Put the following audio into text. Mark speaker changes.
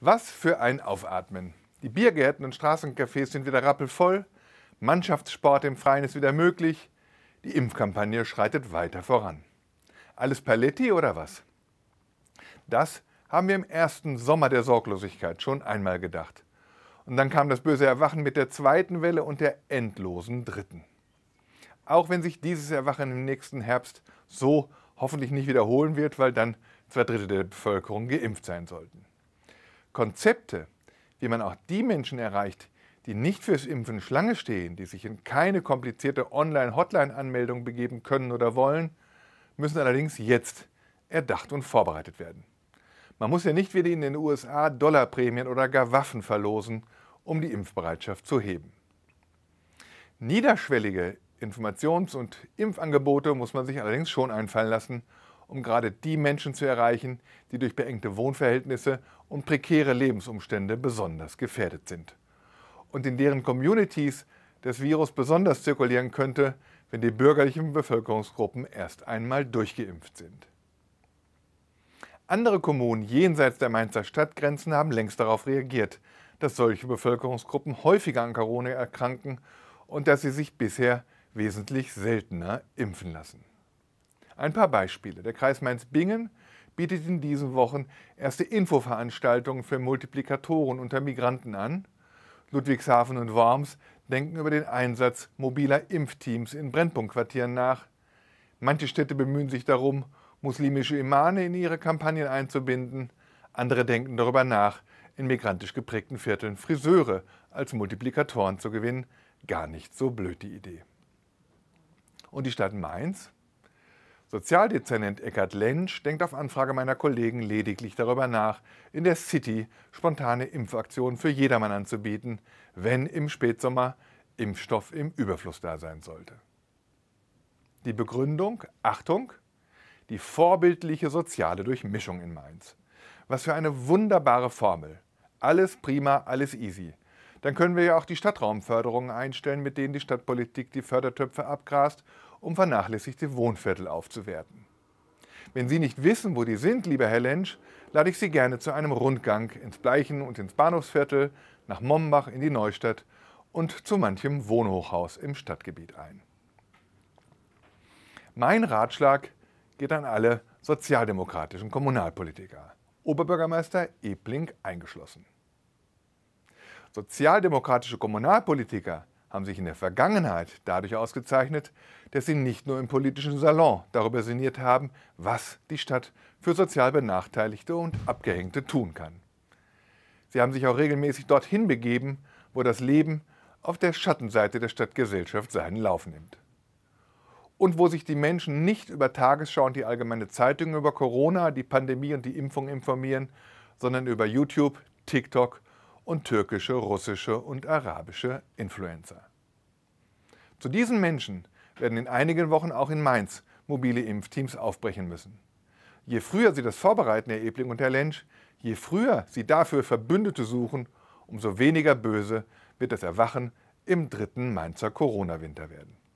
Speaker 1: Was für ein Aufatmen. Die Biergärten und Straßencafés sind wieder rappelvoll, Mannschaftssport im Freien ist wieder möglich, die Impfkampagne schreitet weiter voran. Alles Paletti oder was? Das haben wir im ersten Sommer der Sorglosigkeit schon einmal gedacht. Und dann kam das böse Erwachen mit der zweiten Welle und der endlosen dritten. Auch wenn sich dieses Erwachen im nächsten Herbst so hoffentlich nicht wiederholen wird, weil dann zwei Drittel der Bevölkerung geimpft sein sollten. Konzepte, wie man auch die Menschen erreicht, die nicht fürs Impfen Schlange stehen, die sich in keine komplizierte Online-Hotline-Anmeldung begeben können oder wollen, müssen allerdings jetzt erdacht und vorbereitet werden. Man muss ja nicht wieder in den USA Dollarprämien oder gar Waffen verlosen, um die Impfbereitschaft zu heben. Niederschwellige Informations- und Impfangebote muss man sich allerdings schon einfallen lassen um gerade die Menschen zu erreichen, die durch beengte Wohnverhältnisse und prekäre Lebensumstände besonders gefährdet sind. Und in deren Communities das Virus besonders zirkulieren könnte, wenn die bürgerlichen Bevölkerungsgruppen erst einmal durchgeimpft sind. Andere Kommunen jenseits der Mainzer Stadtgrenzen haben längst darauf reagiert, dass solche Bevölkerungsgruppen häufiger an Corona erkranken und dass sie sich bisher wesentlich seltener impfen lassen. Ein paar Beispiele. Der Kreis Mainz-Bingen bietet in diesen Wochen erste Infoveranstaltungen für Multiplikatoren unter Migranten an. Ludwigshafen und Worms denken über den Einsatz mobiler Impfteams in Brennpunktquartieren nach. Manche Städte bemühen sich darum, muslimische Imane in ihre Kampagnen einzubinden. Andere denken darüber nach, in migrantisch geprägten Vierteln Friseure als Multiplikatoren zu gewinnen. Gar nicht so blöd die Idee. Und die Stadt Mainz? Sozialdezernent Eckhard Lentsch denkt auf Anfrage meiner Kollegen lediglich darüber nach, in der City spontane Impfaktionen für jedermann anzubieten, wenn im Spätsommer Impfstoff im Überfluss da sein sollte. Die Begründung, Achtung, die vorbildliche soziale Durchmischung in Mainz. Was für eine wunderbare Formel. Alles prima, alles easy. Dann können wir ja auch die Stadtraumförderungen einstellen, mit denen die Stadtpolitik die Fördertöpfe abgrast um vernachlässigte Wohnviertel aufzuwerten. Wenn Sie nicht wissen, wo die sind, lieber Herr Lensch, lade ich Sie gerne zu einem Rundgang ins Bleichen und ins Bahnhofsviertel, nach Mombach in die Neustadt und zu manchem Wohnhochhaus im Stadtgebiet ein. Mein Ratschlag geht an alle sozialdemokratischen Kommunalpolitiker, Oberbürgermeister Ebling eingeschlossen. Sozialdemokratische Kommunalpolitiker haben sich in der Vergangenheit dadurch ausgezeichnet, dass sie nicht nur im politischen Salon darüber sinniert haben, was die Stadt für sozial Benachteiligte und Abgehängte tun kann. Sie haben sich auch regelmäßig dorthin begeben, wo das Leben auf der Schattenseite der Stadtgesellschaft seinen Lauf nimmt. Und wo sich die Menschen nicht über Tagesschau und die allgemeine Zeitung über Corona, die Pandemie und die Impfung informieren, sondern über YouTube, TikTok und türkische, russische und arabische Influencer. Zu diesen Menschen werden in einigen Wochen auch in Mainz mobile Impfteams aufbrechen müssen. Je früher sie das vorbereiten, Herr Ebling und Herr Lensch, je früher sie dafür Verbündete suchen, umso weniger böse wird das Erwachen im dritten Mainzer Corona-Winter werden.